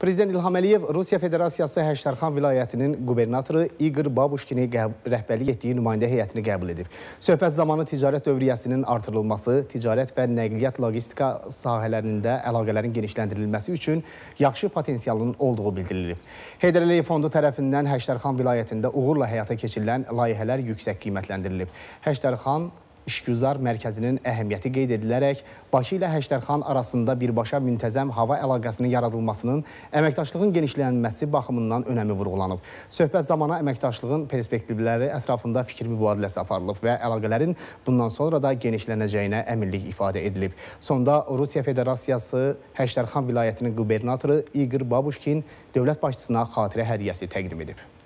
Prezident İlham Əliyev Rusiya Federasiyası Həştərxan vilayətinin qubernatoru İqır Babuşkini rəhbərlik etdiyi nümayəndə heyətini qəbul edib. Söhbət zamanı ticarət dövriyyəsinin artırılması, ticarət və nəqliyyat logistika sahələrində əlaqələrin genişləndirilməsi üçün yaxşı potensialın olduğu bildirilib. Heydər Əliyev fondu tərəfindən Həştərxan vilayətində uğurla həyata keçirilən layihələr yüksək qiymətləndirilib. Həştərxan İşgüzar mərkəzinin əhəmiyyəti qeyd edilərək Bakı ilə Həştərxan arasında birbaşa müntəzəm hava əlaqəsinin yaradılmasının əməkdaşlığın genişlənməsi baxımından önəmi vurğulanıb. Söhbət zamanı əməkdaşlığın perspektivləri ətrafında fikir mübadiləsi aparılıb və əlaqələrin bundan sonra da genişlənəcəyinə əminlik ifadə edilib. Sonda Rusiya Federasiyası Həştərxan vilayətinin qubernatoru İqır Babuşkin dövlət başçısına xatirə hədiyyəsi təqdim edib.